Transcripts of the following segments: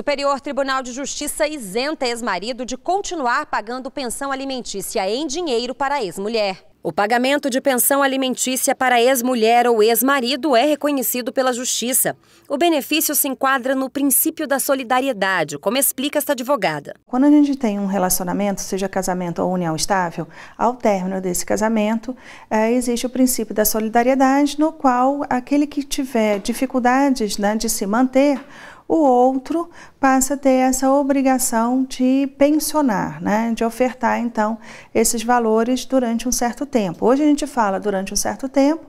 Superior Tribunal de Justiça isenta ex-marido de continuar pagando pensão alimentícia em dinheiro para ex-mulher. O pagamento de pensão alimentícia para ex-mulher ou ex-marido é reconhecido pela Justiça. O benefício se enquadra no princípio da solidariedade, como explica esta advogada. Quando a gente tem um relacionamento, seja casamento ou união estável, ao término desse casamento, é, existe o princípio da solidariedade, no qual aquele que tiver dificuldades né, de se manter o outro passa a ter essa obrigação de pensionar, né? de ofertar então esses valores durante um certo tempo. Hoje a gente fala durante um certo tempo,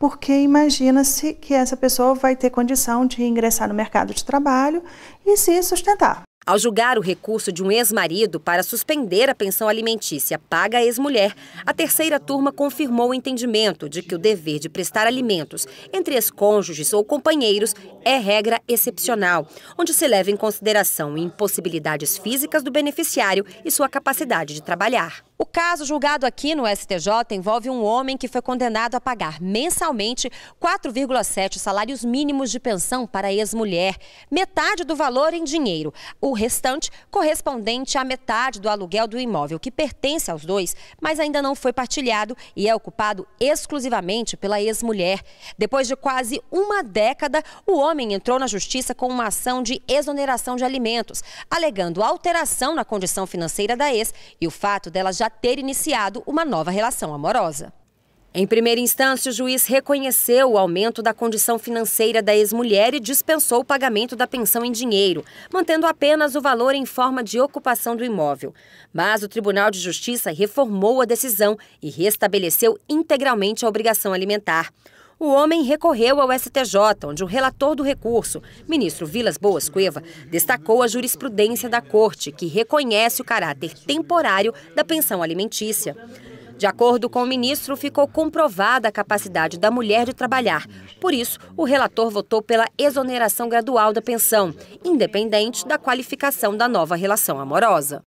porque imagina-se que essa pessoa vai ter condição de ingressar no mercado de trabalho e se sustentar. Ao julgar o recurso de um ex-marido para suspender a pensão alimentícia paga à ex-mulher, a terceira turma confirmou o entendimento de que o dever de prestar alimentos entre ex-cônjuges ou companheiros é regra excepcional, onde se leva em consideração impossibilidades físicas do beneficiário e sua capacidade de trabalhar. O caso julgado aqui no STJ envolve um homem que foi condenado a pagar mensalmente 4,7 salários mínimos de pensão para ex-mulher, metade do valor em dinheiro, o restante correspondente à metade do aluguel do imóvel que pertence aos dois, mas ainda não foi partilhado e é ocupado exclusivamente pela ex-mulher. Depois de quase uma década, o homem entrou na justiça com uma ação de exoneração de alimentos, alegando alteração na condição financeira da ex e o fato dela já ter iniciado uma nova relação amorosa. Em primeira instância, o juiz reconheceu o aumento da condição financeira da ex-mulher e dispensou o pagamento da pensão em dinheiro, mantendo apenas o valor em forma de ocupação do imóvel. Mas o Tribunal de Justiça reformou a decisão e restabeleceu integralmente a obrigação alimentar. O homem recorreu ao STJ, onde o relator do recurso, ministro Vilas Boas Cueva, destacou a jurisprudência da Corte, que reconhece o caráter temporário da pensão alimentícia. De acordo com o ministro, ficou comprovada a capacidade da mulher de trabalhar. Por isso, o relator votou pela exoneração gradual da pensão, independente da qualificação da nova relação amorosa.